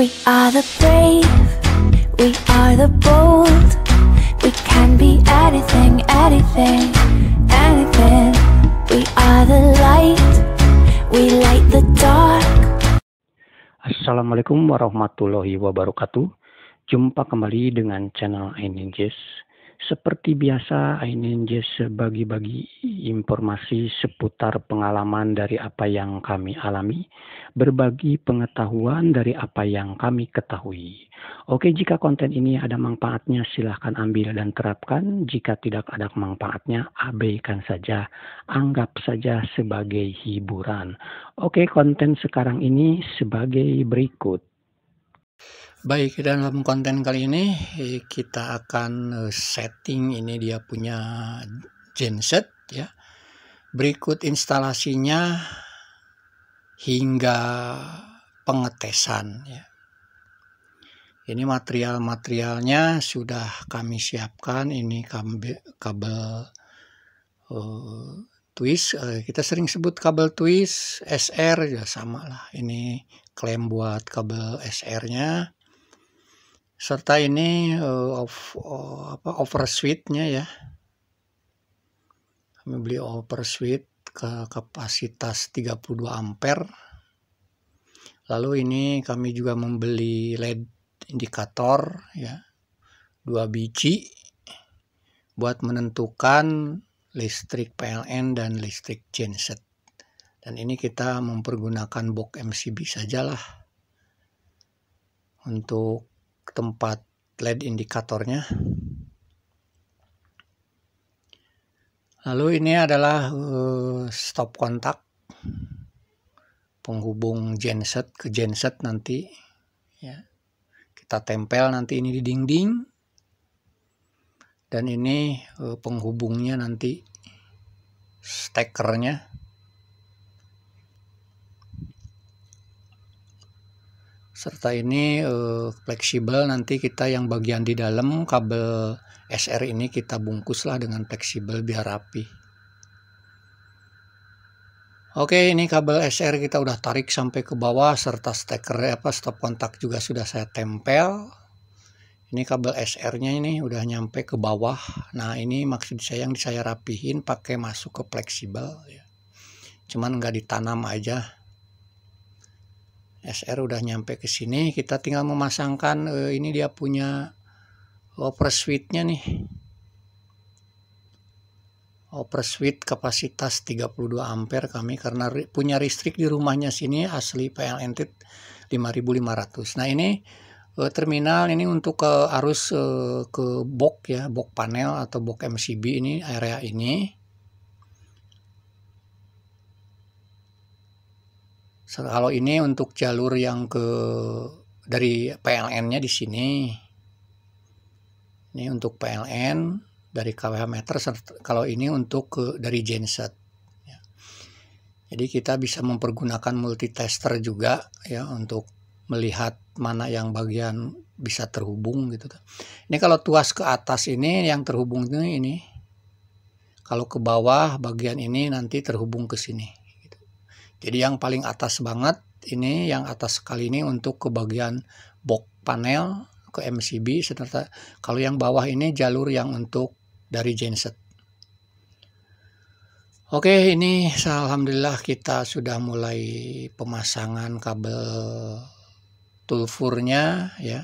We are the brave, we are the bold We can be anything, anything, anything We are the light, we light the dark Assalamualaikum warahmatullahi wabarakatuh Jumpa kembali dengan channel English seperti biasa, Jess bagi bagi informasi seputar pengalaman dari apa yang kami alami, berbagi pengetahuan dari apa yang kami ketahui. Oke, jika konten ini ada manfaatnya, silahkan ambil dan terapkan. Jika tidak ada manfaatnya, abaikan saja, anggap saja sebagai hiburan. Oke, konten sekarang ini sebagai berikut. Baik, dan dalam konten kali ini eh, kita akan eh, setting ini dia punya genset ya. Berikut instalasinya hingga pengetesan ya. Ini material-materialnya sudah kami siapkan, ini kabel, kabel uh, twist, uh, kita sering sebut kabel twist, SR ya sama lah. Ini klaim buat kabel SR-nya serta ini uh, of, uh, apa over nya ya kami beli over switch ke kapasitas 32 ampere lalu ini kami juga membeli LED indikator ya dua biji buat menentukan listrik PLN dan listrik genset dan ini kita mempergunakan box MCB sajalah untuk tempat LED indikatornya lalu ini adalah eh, stop kontak penghubung genset ke genset nanti ya kita tempel nanti ini di dinding dan ini eh, penghubungnya nanti stekernya serta ini uh, fleksibel nanti kita yang bagian di dalam kabel SR ini kita bungkuslah dengan fleksibel biar rapi Oke ini kabel SR kita udah tarik sampai ke bawah serta steker eh, apa stop kontak juga sudah saya tempel ini kabel SR nya ini udah nyampe ke bawah nah ini maksud saya yang saya rapihin pakai masuk ke fleksibel ya. cuman nggak ditanam aja SR udah nyampe ke sini kita tinggal memasangkan eh, ini dia punya over switchnya nih over switch kapasitas 32 ampere kami karena punya listrik di rumahnya sini asli PLNT 5500 nah ini eh, terminal ini untuk ke arus eh, ke box ya box panel atau box MCB ini area ini Kalau ini untuk jalur yang ke dari PLN-nya di sini. Ini untuk PLN dari KWH meter kalau ini untuk ke dari genset. Ya. Jadi kita bisa mempergunakan multitester juga ya untuk melihat mana yang bagian bisa terhubung gitu. Kan. Ini kalau tuas ke atas ini yang terhubung ini ini. Kalau ke bawah bagian ini nanti terhubung ke sini. Jadi yang paling atas banget ini yang atas sekali ini untuk ke bagian box panel ke MCB serta kalau yang bawah ini jalur yang untuk dari genset. Oke, ini alhamdulillah kita sudah mulai pemasangan kabel tulfurnya ya.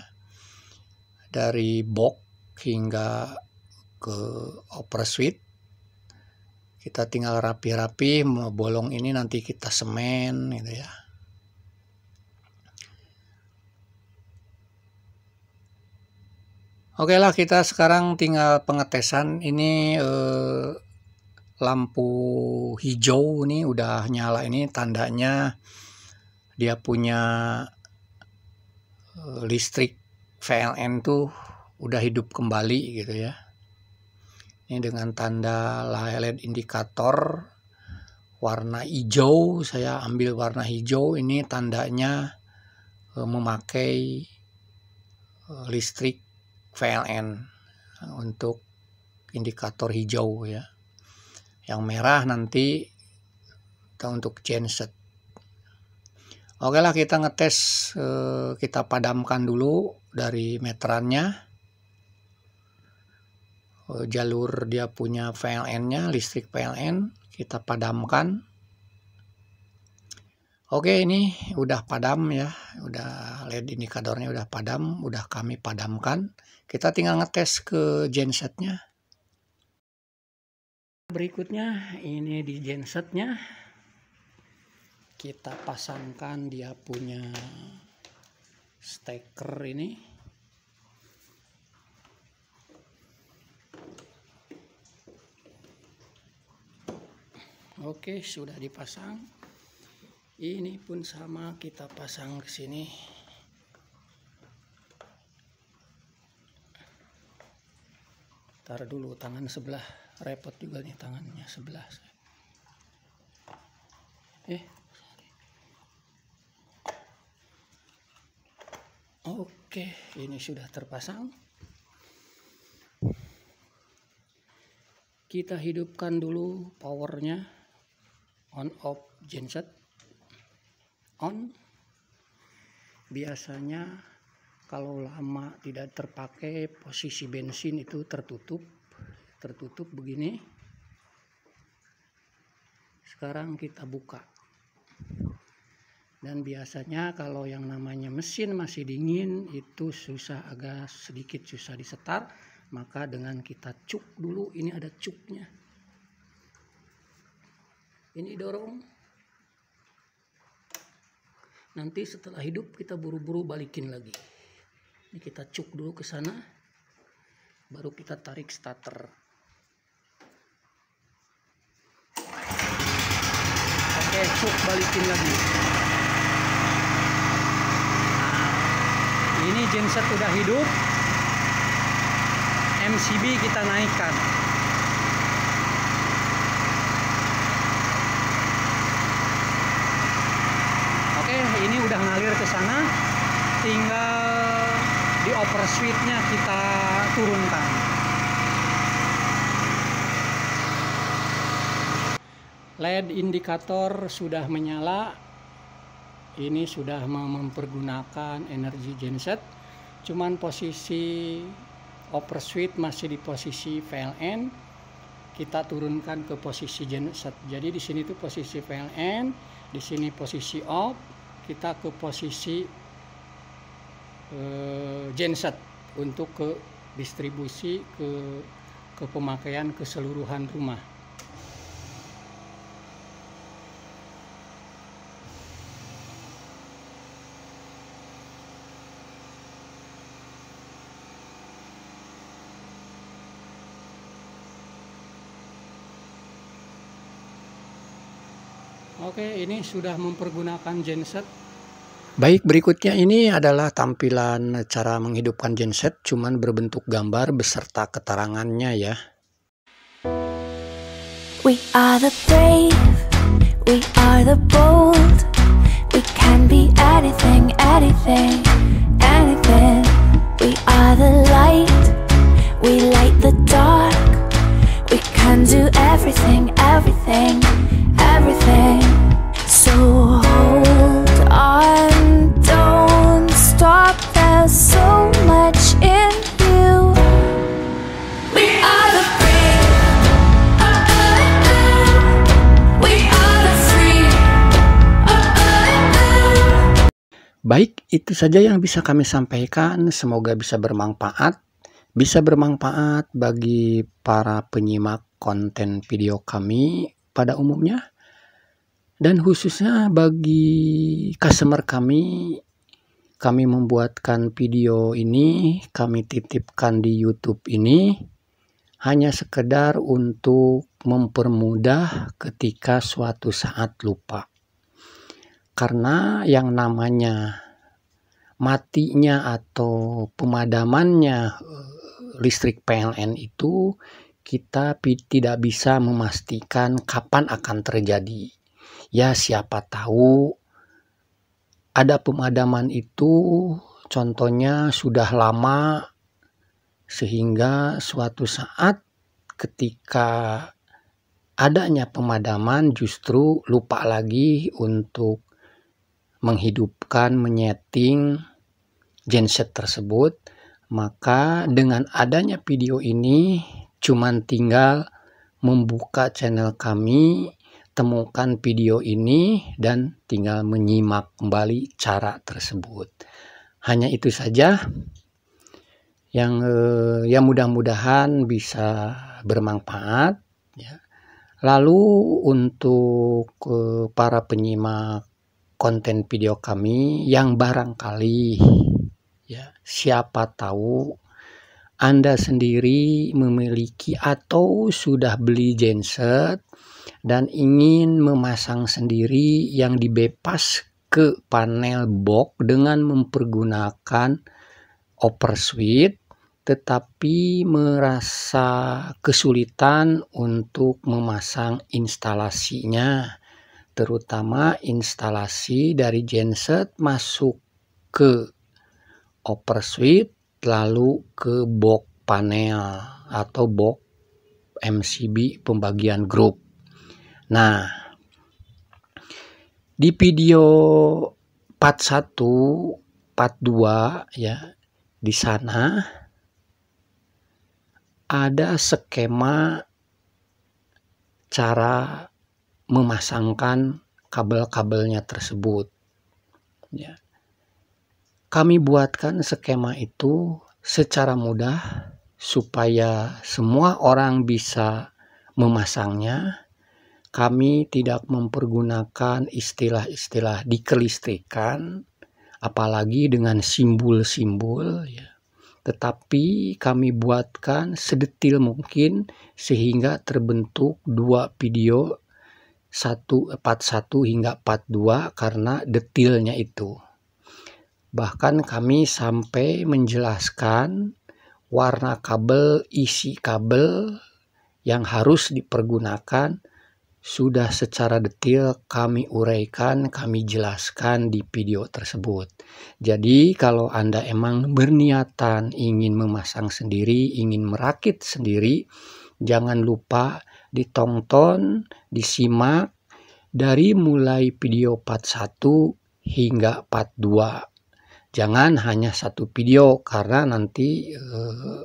Dari box hingga ke opera switch kita tinggal rapi-rapi mau bolong ini nanti kita semen gitu ya Oke lah kita sekarang tinggal pengetesan ini eh, lampu hijau nih udah nyala ini tandanya dia punya eh, listrik VLN tuh udah hidup kembali gitu ya ini dengan tanda LED indikator warna hijau saya ambil warna hijau ini tandanya e, memakai e, listrik VLN untuk indikator hijau ya yang merah nanti kita untuk genset oke lah kita ngetes e, kita padamkan dulu dari meterannya Eh, jalur dia punya PLN-nya, listrik PLN, kita padamkan. Oke, ini udah padam ya, udah LED indikatornya udah padam, udah kami padamkan. Kita tinggal ngetes ke gensetnya. Berikutnya ini di gensetnya kita pasangkan dia punya steker ini Oke, sudah dipasang. Ini pun sama kita pasang ke sini. Taruh dulu tangan sebelah, repot juga nih tangannya sebelah. Eh. Oke, ini sudah terpasang. Kita hidupkan dulu powernya on off genset on biasanya kalau lama tidak terpakai posisi bensin itu tertutup tertutup begini sekarang kita buka dan biasanya kalau yang namanya mesin masih dingin itu susah agak sedikit susah disetar maka dengan kita cuk dulu ini ada cuknya ini dorong nanti setelah hidup kita buru-buru balikin lagi ini kita cuk dulu ke sana baru kita tarik starter oke cuk balikin lagi ini genset udah hidup MCB kita naikkan ke sana tinggal di over suite-nya kita turunkan LED indikator sudah menyala ini sudah mempergunakan energi genset cuman posisi over suite masih di posisi VLN kita turunkan ke posisi genset jadi di sini tuh posisi VLN di sini posisi off kita ke posisi eh, genset untuk ke distribusi ke ke pemakaian keseluruhan rumah. Oke, ini sudah mempergunakan genset. Baik, berikutnya ini adalah tampilan cara menghidupkan genset, cuman berbentuk gambar beserta keterangannya ya. We are the brave, we are the bold, we can be anything, anything, anything. We are the light, we light the dark can do everything, everything, everything. So hold on, don't stop. There's so much in Baik, itu saja yang bisa kami sampaikan. Semoga bisa bermanfaat bisa bermanfaat bagi para penyimak konten video kami pada umumnya dan khususnya bagi customer kami kami membuatkan video ini kami titipkan di YouTube ini hanya sekedar untuk mempermudah ketika suatu saat lupa karena yang namanya matinya atau pemadamannya eh, listrik PLN itu kita tidak bisa memastikan kapan akan terjadi. Ya, siapa tahu ada pemadaman itu, contohnya sudah lama, sehingga suatu saat ketika adanya pemadaman justru lupa lagi untuk menghidupkan, menyeting genset tersebut, maka dengan adanya video ini Cuman tinggal membuka channel kami, temukan video ini, dan tinggal menyimak kembali cara tersebut. Hanya itu saja yang eh, yang mudah-mudahan bisa bermanfaat. Ya. Lalu untuk eh, para penyimak konten video kami yang barangkali ya siapa tahu anda sendiri memiliki atau sudah beli genset dan ingin memasang sendiri yang dibebas ke panel box dengan mempergunakan over switch tetapi merasa kesulitan untuk memasang instalasinya terutama instalasi dari genset masuk ke over switch lalu ke box panel atau box MCB pembagian grup. Nah, di video part 1, part 2 ya, di sana ada skema cara memasangkan kabel-kabelnya tersebut. Ya. Kami buatkan skema itu secara mudah supaya semua orang bisa memasangnya. Kami tidak mempergunakan istilah-istilah dikelistrikan, apalagi dengan simbol-simbol. Ya. Tetapi kami buatkan sedetil mungkin sehingga terbentuk dua video satu empat satu hingga empat dua karena detilnya itu. Bahkan kami sampai menjelaskan warna kabel, isi kabel yang harus dipergunakan sudah secara detail kami uraikan, kami jelaskan di video tersebut. Jadi kalau Anda emang berniatan ingin memasang sendiri, ingin merakit sendiri, jangan lupa ditonton, disimak dari mulai video part 1 hingga part 2 Jangan hanya satu video karena nanti eh,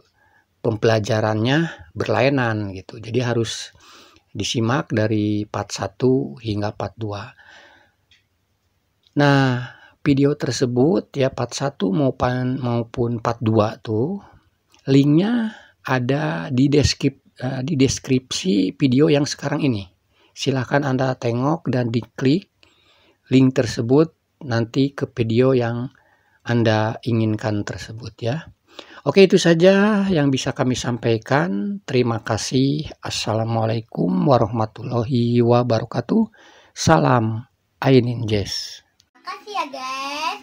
pembelajarannya berlainan gitu. Jadi harus disimak dari part 1 hingga part 2. Nah, video tersebut ya part 1 maupun maupun part 2 tuh linknya ada di deskip eh, di deskripsi video yang sekarang ini. Silahkan Anda tengok dan diklik link tersebut nanti ke video yang anda inginkan tersebut ya. Oke itu saja yang bisa kami sampaikan. Terima kasih. Assalamualaikum warahmatullahi wabarakatuh. Salam Ainin Terima Makasih ya guys.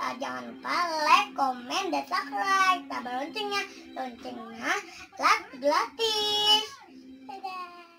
Eh, jangan lupa like, komen, dan subscribe. Tambah loncengnya. Loncengnya gratis. Dadah.